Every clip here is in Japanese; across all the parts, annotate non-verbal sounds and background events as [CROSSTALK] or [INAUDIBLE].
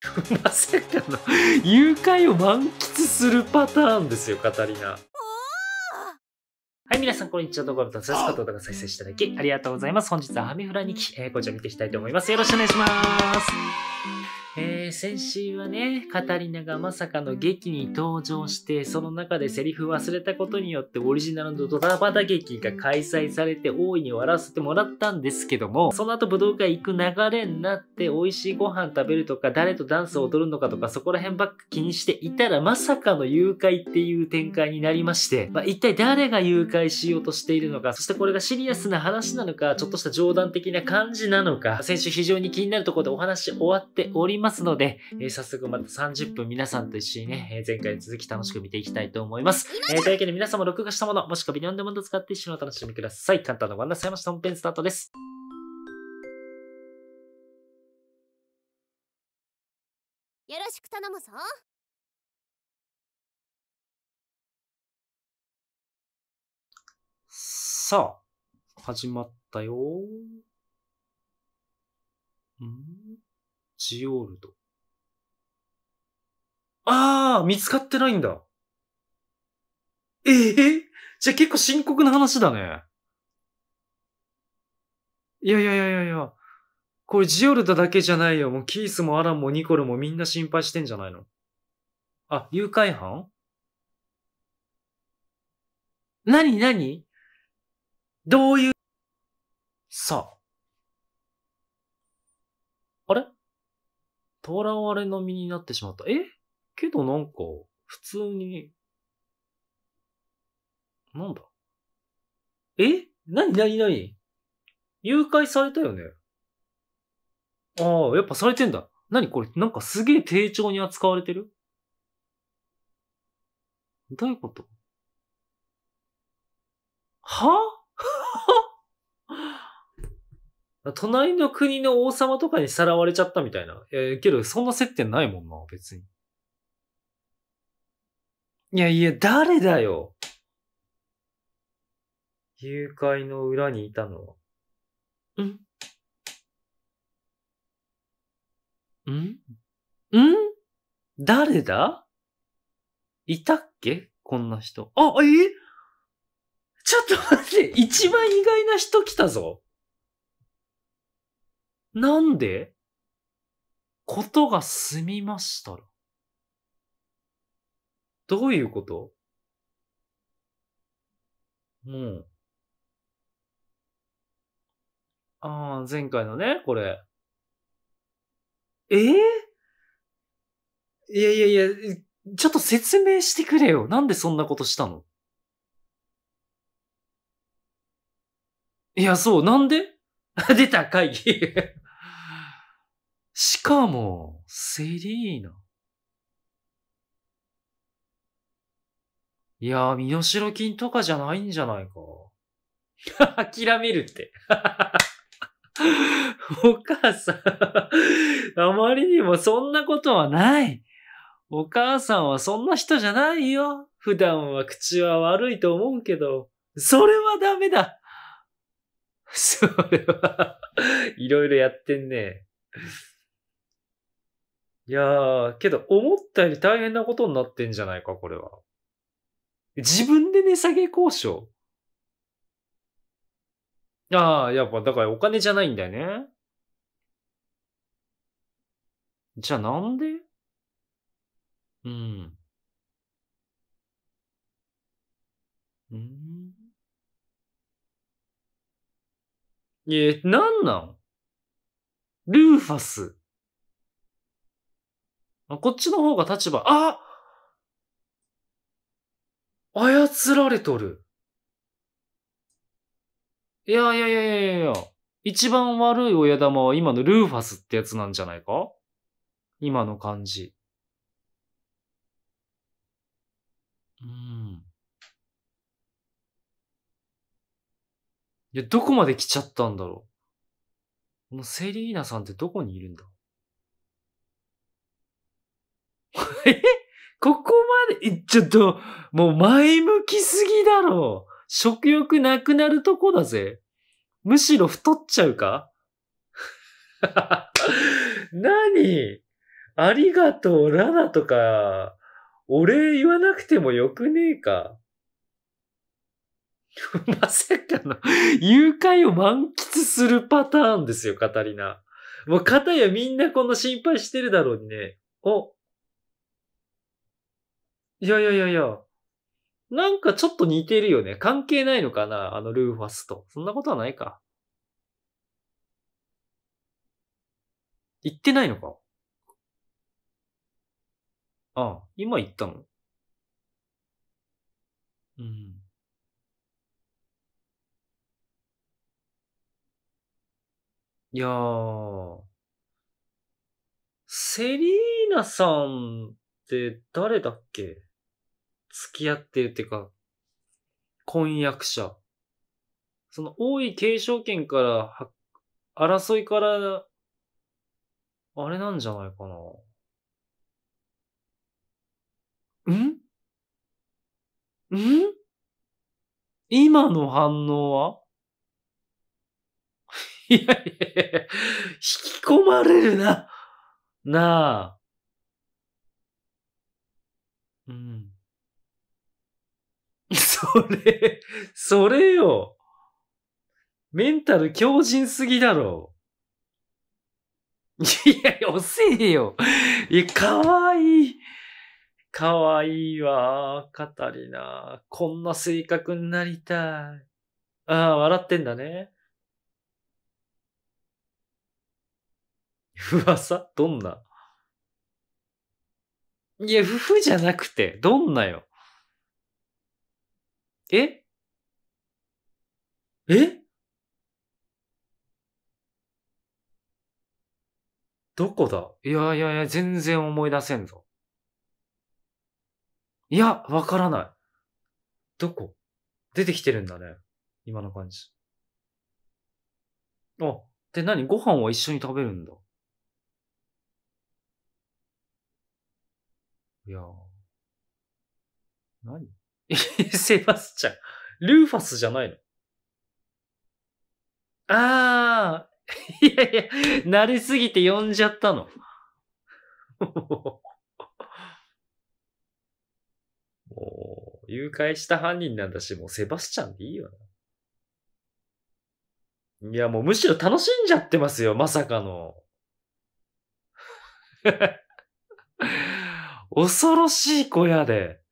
[LAUGHS] まさかの誘拐を満喫するパターンですよ、カタリナ。はい、皆さん、こんにちは。どうも、たすがと動画再生していただき、ありがとうございます。本日はハミフラ2期、えー、こちら見ていきたいと思います。よろしくお願いします。えー、先週はね、カタリナがまさかの劇に登場して、その中でセリフ忘れたことによってオリジナルのドタバタ劇が開催されて大いに笑わせてもらったんですけども、その後武道館行く流れになって美味しいご飯食べるとか、誰とダンスを踊るのかとか、そこら辺ばっか気にしていたらまさかの誘拐っていう展開になりまして、まあ、一体誰が誘拐しようとしているのか、そしてこれがシリアスな話なのか、ちょっとした冗談的な感じなのか、先週非常に気になるところでお話終わっておりますますので、えー、早速また30分皆さんと一緒にね、えー、前回の続き楽しく見ていきたいと思います。えー、というわけで皆様録画したもの、もしくはビデオンデモンド使って一緒にお楽しみください。簡単なご案内されました。本編スタートです。よろしく頼むぞ。さあ、始まったよ。んジオールド。ああ、見つかってないんだ。ええー、じゃあ結構深刻な話だね。いやいやいやいやいや。これジオルドだけじゃないよ。もうキースもアランもニコルもみんな心配してんじゃないのあ、誘拐犯なになにどういう、さあ。あれとらわれの身になってしまった。えけどなんか、普通に、なんだえなになになに誘拐されたよねああ、やっぱされてんだ。なにこれ、なんかすげえ丁重に扱われてるどういうことは隣の国の王様とかにさらわれちゃったみたいな。えー、けど、そんな接点ないもんな、別に。いやいや、誰だよ。誘拐の裏にいたのは。んんん誰だいたっけこんな人。あ、えちょっと待って、一番意外な人来たぞ。なんでことが済みましたらどういうこともう。ああ、前回のね、これ。えー、いやいやいや、ちょっと説明してくれよ。なんでそんなことしたのいや、そう、なんで [LAUGHS] 出た、会議しかも、セリーナ。いやー、身代金とかじゃないんじゃないか。[LAUGHS] 諦めるって。[LAUGHS] お母さんあまりにもそんなことはない。お母さんはそんな人じゃないよ。普段は口は悪いと思うけど、それはダメだ。[LAUGHS] それはいろいろやってんね。いやー、けど思ったより大変なことになってんじゃないか、これは。自分で値下げ交渉ああ、やっぱ、だからお金じゃないんだよね。じゃあなんでうん。うん。え、なんなんルーファス。こっちの方が立場、あ操られとる。いやいやいやいやいや一番悪い親玉は今のルーファスってやつなんじゃないか今の感じ。うん。いや、どこまで来ちゃったんだろう。このセリーナさんってどこにいるんだえここまで、ちょっと、もう前向きすぎだろう。食欲なくなるとこだぜ。むしろ太っちゃうか [LAUGHS] 何ありがとう、ラナとか、お礼言わなくてもよくねえか。[LAUGHS] まさかの、誘拐を満喫するパターンですよ、カタリナ。もう、片やみんなこんな心配してるだろうにね。お、いやいやいやいや。なんかちょっと似てるよね。関係ないのかなあのルーファスと。そんなことはないか。言ってないのかあ今言ったのうん。いやー。セリーナさんって誰だっけ付き合ってるっていうか、婚約者。その多い継承権から争いから、あれなんじゃないかな。んん今の反応は [LAUGHS] いやいやいや、引き込まれるな。なあ。うん。[LAUGHS] それ、それよ。メンタル強靭すぎだろ。いやいせ遅よ。いや、かわいい。かわいいわ、語りな。こんな性格になりたい。ああ、笑ってんだね。[LAUGHS] 噂どんないや、ふふじゃなくて、どんなよ。ええどこだいやいやいや、全然思い出せんぞ。いや、わからない。どこ出てきてるんだね。今の感じ。あ、で何ご飯は一緒に食べるんだ。いや何 [LAUGHS] セバスチャン。ルーファスじゃないのああ、いやいや、慣れすぎて呼んじゃったの。[LAUGHS] もう、誘拐した犯人なんだし、もうセバスチャンでいいよな。いや、もうむしろ楽しんじゃってますよ、まさかの。[LAUGHS] 恐ろしい小屋で。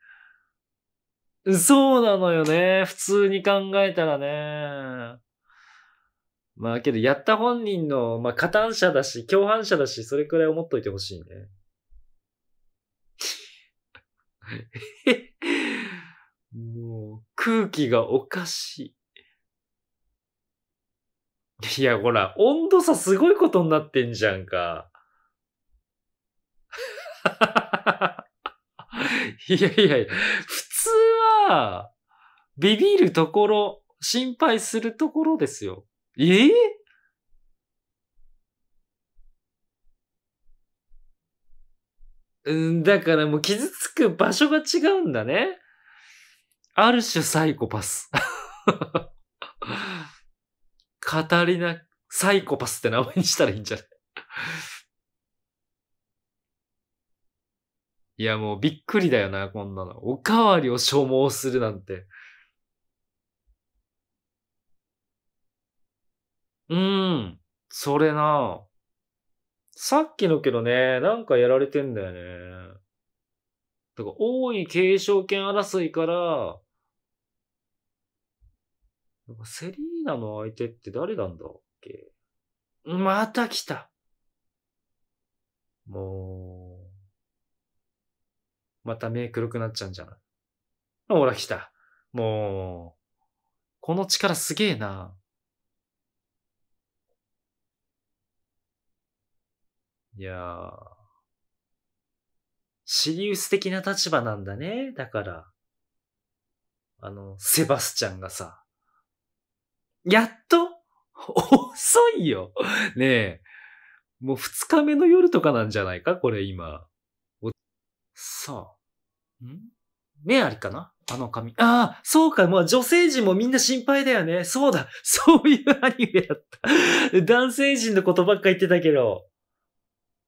そうなのよね。普通に考えたらね。まあけど、やった本人の、まあ、加担者だし、共犯者だし、それくらい思っといてほしいね。[LAUGHS] もう、空気がおかしい。いや、ほら、温度差すごいことになってんじゃんか。[LAUGHS] いやいやいや、普ビビるところ、心配するところですよ。ええー、うん、だからもう傷つく場所が違うんだね。ある種サイコパス。カタリナサイコパスって名前にしたらいいんじゃないいやもうびっくりだよな、こんなの。おかわりを消耗するなんて。うーん。それな。さっきのけどね、なんかやられてんだよね。だから多い継承権争いから、なんかセリーナの相手って誰なんだっけまた来た。もう、また目黒くなっちゃうんじゃないほら来た。もう、この力すげえな。いやー。シリウス的な立場なんだね。だから。あの、セバスチャンがさ。やっと遅いよねえ。もう二日目の夜とかなんじゃないかこれ今。さあ。メアリかなあの髪。ああ、そうか。まあ女性陣もみんな心配だよね。そうだ。[LAUGHS] そういうアニメだった。[LAUGHS] 男性陣のことばっか言ってたけど。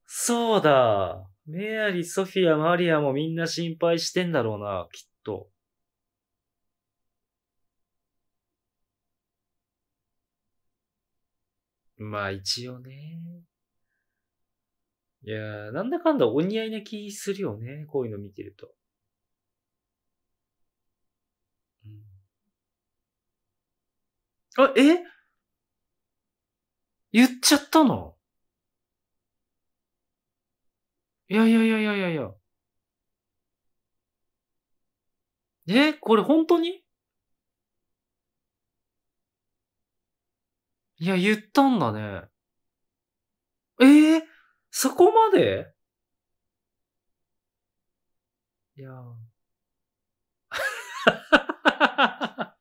そうだ。メアリ、ソフィア、マリアもみんな心配してんだろうな、きっと。まあ一応ね。いやー、なんだかんだお似合いな気するよね。こういうの見てると。あ、え言っちゃったのいやいやいやいやいやいや。えこれ本当にいや、言ったんだね。えー、そこまでいや。[LAUGHS]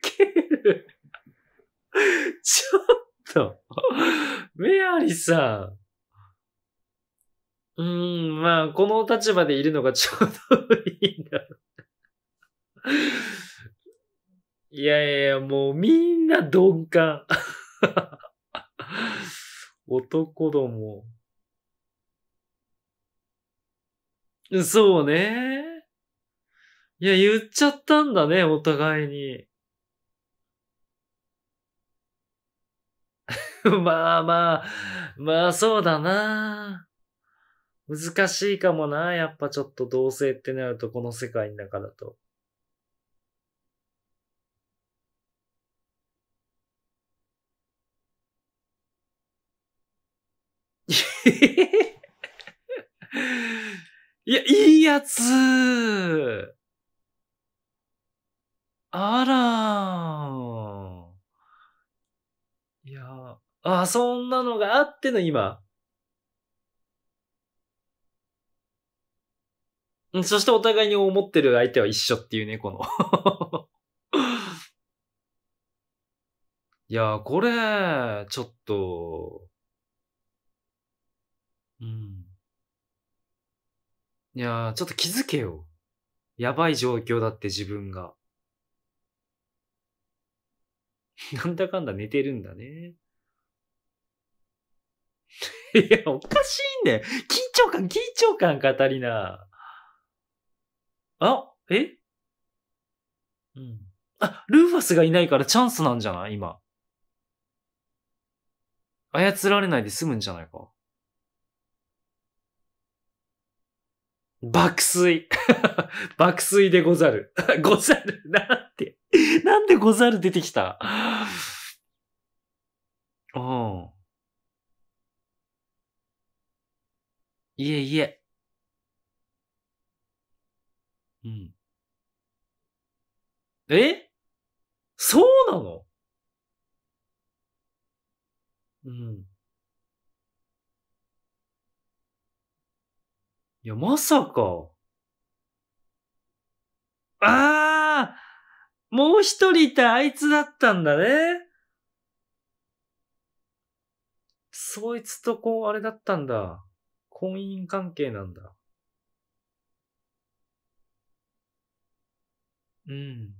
ける。ちょっと、メアリさん。うん、まあ、この立場でいるのがちょうどいいんだいやいやいや、もうみんな鈍感。男ども。そうね。いや、言っちゃったんだね、お互いに。[LAUGHS] まあまあ、まあそうだな。難しいかもな。やっぱちょっと同性ってなると、この世界の中だと。[LAUGHS] いや、いいやつあらいやあ、そんなのがあっての今。そしてお互いに思ってる相手は一緒っていうね、この [LAUGHS] いやー、これ、ちょっと、うん。いやー、ちょっと気づけよ。やばい状況だって自分が。[LAUGHS] なんだかんだ寝てるんだね。[LAUGHS] いや、おかしいんだよ。緊張感、緊張感、語りな。あ、えうん。あ、ルーファスがいないからチャンスなんじゃない今。操られないで済むんじゃないか。爆睡。[LAUGHS] 爆睡でござる。ござる。なんて。[LAUGHS] なんでござる出てきたうん。いえいえ。うん。えそうなのうん。いや、まさか。ああもう一人いたあいつだったんだね。そいつとこう、あれだったんだ。婚姻関係なんだ。うん。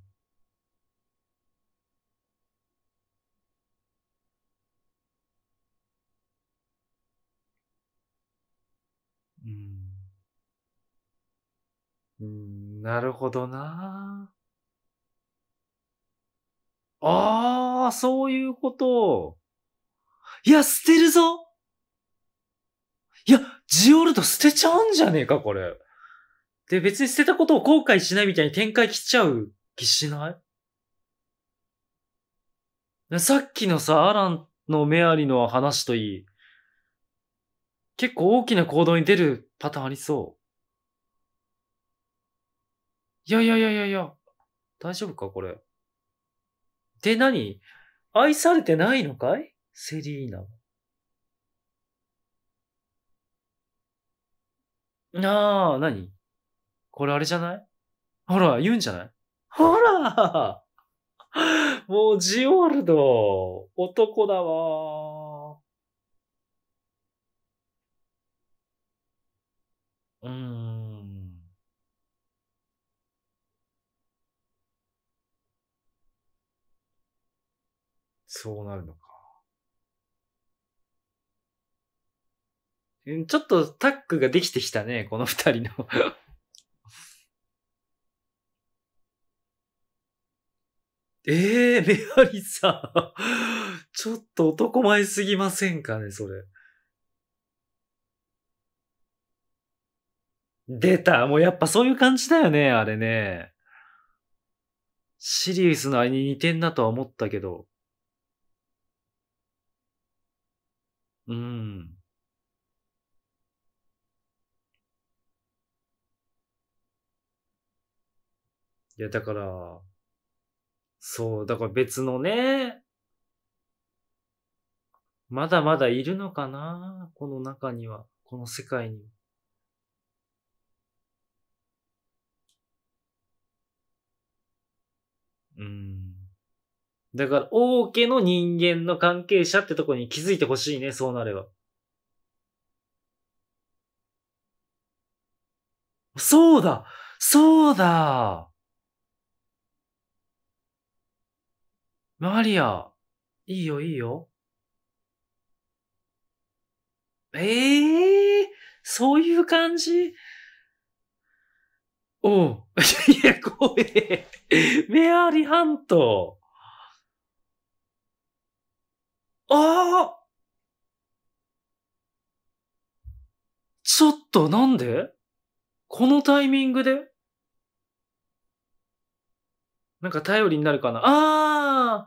うん。うん、なるほどな。ああ、そういうこといや、捨てるぞいや、ジオルド捨てちゃうんじゃねえか、これ。で、別に捨てたことを後悔しないみたいに展開来ちゃう気しないさっきのさ、アランのメアリの話といい、結構大きな行動に出るパターンありそう。いやいやいやいやいや、大丈夫か、これ。で何愛されてないのかいセリーナは。ああ、何これあれじゃないほら、言うんじゃないほらもうジオールド、男だわうん。そうなるのか。ちょっとタックができてきたね、この二人のえ [LAUGHS] えー、メアリさん [LAUGHS] ちょっと男前すぎませんかね、それ。出たもうやっぱそういう感じだよね、あれね。シリウスのあれに似てんなとは思ったけど。うん。いや、だから、そう、だから別のね、まだまだいるのかなこの中には、この世界には。うん。だから、王家の人間の関係者ってとこに気づいてほしいね、そうなれば。そうだそうだマリア、いいよ、いいよ。ええー、そういう感じおう。[LAUGHS] いや、怖え。メアリハント。ああちょっとなんでこのタイミングでなんか頼りになるかなああ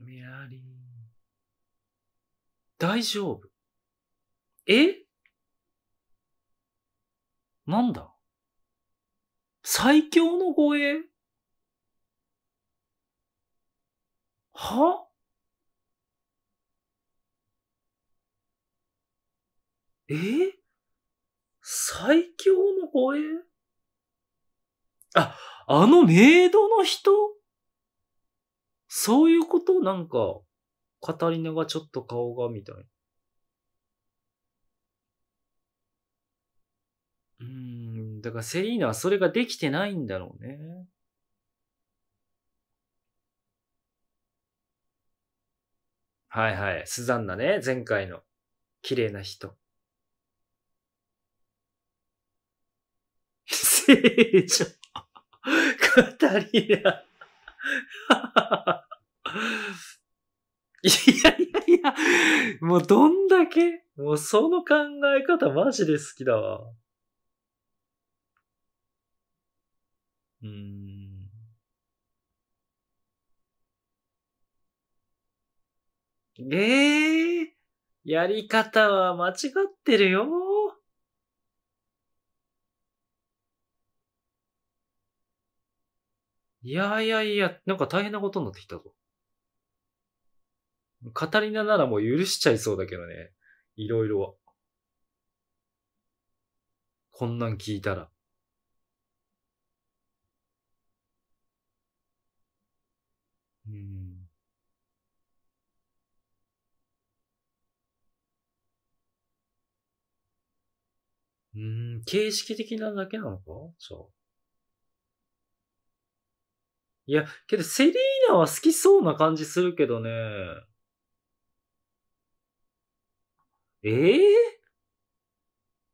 メアリー。大丈夫。えなんだ最強の護衛はえ最強の声あ、あのメイドの人そういうことなんか、カタリナがちょっと顔が、みたいな。うん、だからセリーナはそれができてないんだろうね。はいはい。スザンナね、前回の。綺麗な人。聖女。カタリいやいやいや、もうどんだけ、もうその考え方マジで好きだわ。うん。ええー、やり方は間違ってるよ。いやいやいや、なんか大変なことになってきたぞ。カタリナならもう許しちゃいそうだけどね。いろいろは。こんなん聞いたら。うん。うん、形式的なだけなのかそう。いや、けどセリーナは好きそうな感じするけどね。ええー、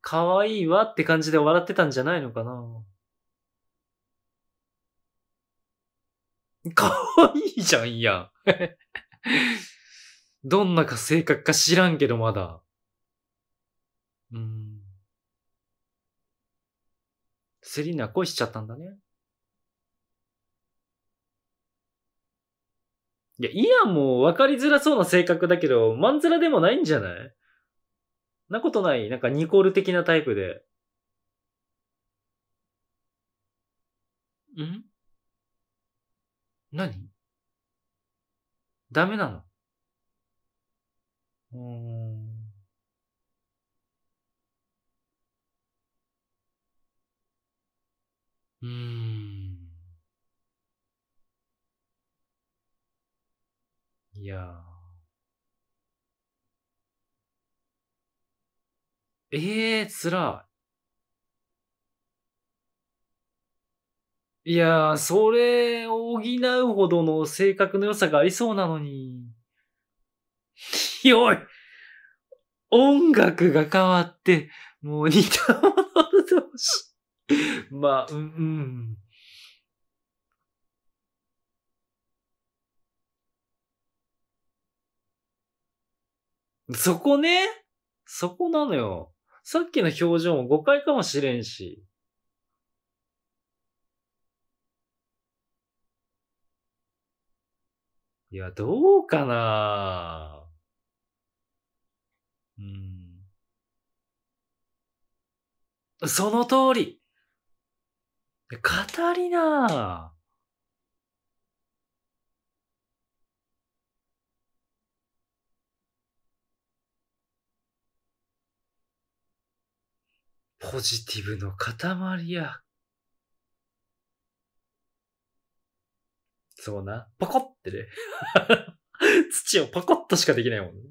かわいいわって感じで笑ってたんじゃないのかなかわいいじゃん、いや。[LAUGHS] どんなか性格か知らんけど、まだ。うん。セリーヌは恋しちゃったんだね。いや、イアンも分かりづらそうな性格だけど、まんざらでもないんじゃないなことない。なんかニコール的なタイプで。ん何ダメなのうーん。うん。いやええー、つらい。いやー、それを補うほどの性格の良さがありそうなのに。ひ [LAUGHS] おい音楽が変わって、もう似たもの同士。[LAUGHS] まあ、うん、うん。そこね。そこなのよ。さっきの表情も誤解かもしれんし。いや、どうかなうん。その通りで、カタリナポジティブの塊や。そうな。パコってね。[LAUGHS] 土をパコッとしかできないもんね。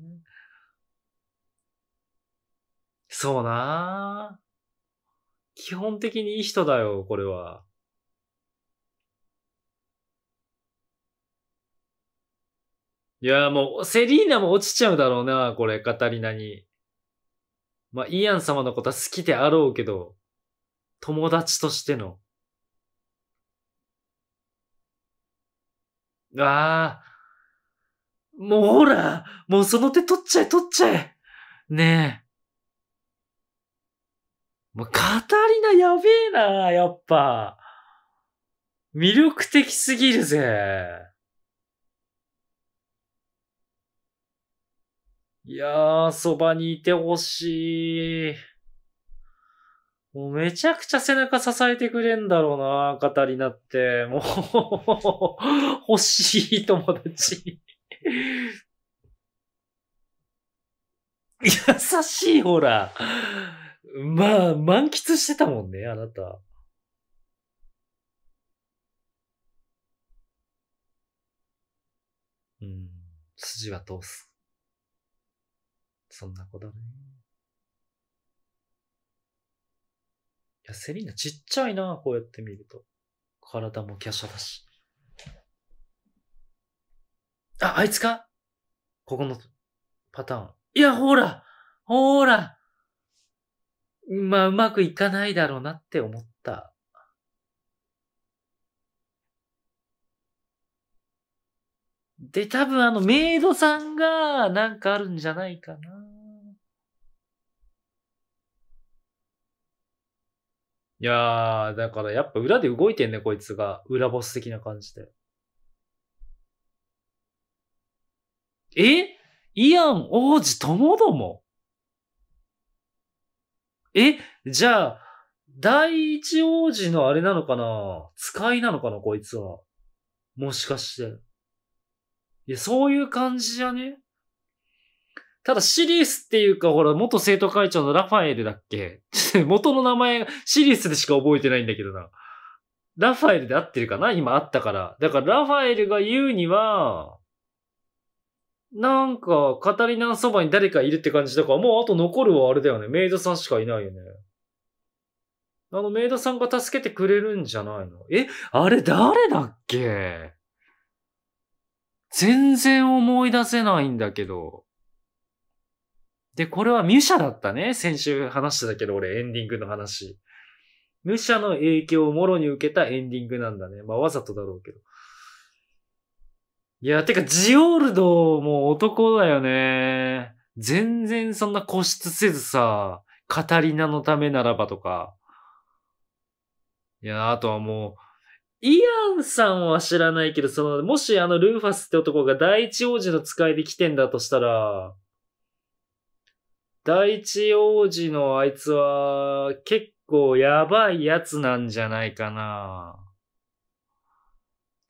そうな基本的にいい人だよ、これは。いや、もう、セリーナも落ちちゃうだろうな、これ、カタリナに。まあ、イアン様のことは好きであろうけど、友達としての。ああ、もうほら、もうその手取っちゃえ、取っちゃえ。ねえ。もうカタリナやべえな、やっぱ。魅力的すぎるぜ。いやー、そばにいてほしい。もうめちゃくちゃ背中支えてくれんだろうな、カタリナって。もう [LAUGHS] 欲しい友達優しい、ほら。まあ、満喫してたもんね、あなた。うん、筋は通す。そんな子だね。いや、セリーナちっちゃいな、こうやって見ると。体も華奢だし。あ、あいつかここのパターン。いや、ほらほらまあ、うまくいかないだろうなって思った。で、多分あのメイドさんがなんかあるんじゃないかな。いやー、だからやっぱ裏で動いてんね、こいつが。裏ボス的な感じで。えイアン王子ともどもえじゃあ、第一王子のあれなのかな使いなのかなこいつは。もしかして。いや、そういう感じじゃねただシリウスっていうか、ほら、元生徒会長のラファエルだっけ [LAUGHS] 元の名前、シリウスでしか覚えてないんだけどな。ラファエルで合ってるかな今あったから。だからラファエルが言うには、なんか、語りのそばに誰かいるって感じだから、もうあと残るはあれだよね。メイドさんしかいないよね。あの、メイドさんが助けてくれるんじゃないのえ、あれ誰だっけ全然思い出せないんだけど。で、これはミュシャだったね。先週話してたけど、俺、エンディングの話。ミュシャの影響をもろに受けたエンディングなんだね。まあ、わざとだろうけど。いや、てか、ジオールドも男だよね。全然そんな固執せずさ、カタリナのためならばとか。いや、あとはもう、イアンさんは知らないけど、その、もしあのルーファスって男が第一王子の使いで来てんだとしたら、第一王子のあいつは結構やばいやつなんじゃないかな。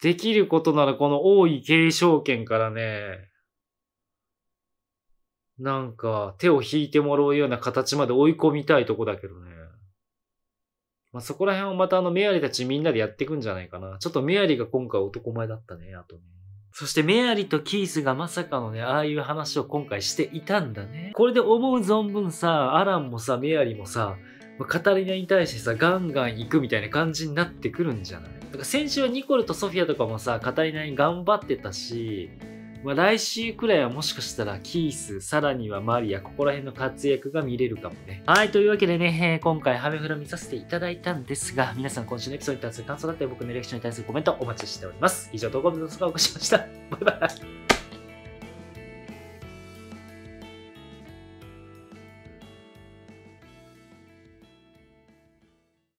できることならこの大い継承権からね、なんか手を引いてもらうような形まで追い込みたいとこだけどね。まあ、そこら辺をまたあのメアリたちみんなでやっていくんじゃないかな。ちょっとメアリが今回男前だったね、あとね。そしてメアリとキースがまさかのね、ああいう話を今回していたんだね。これで思う存分さ、アランもさ、メアリもさ、カタリナに対してさ、ガンガン行くみたいな感じになってくるんじゃないだか先週はニコルとソフィアとかもさ、語りなに頑張ってたし、まあ、来週くらいはもしかしたらキース、さらにはマリア、ここら辺の活躍が見れるかもね。はい、というわけでね、え今回ハメフラ見させていただいたんですが、皆さん今週のエピソードに対する感想だったり、僕のレクションに対するコメントお待ちしております。以上、動画の動画をお視聴しました。バイバイ。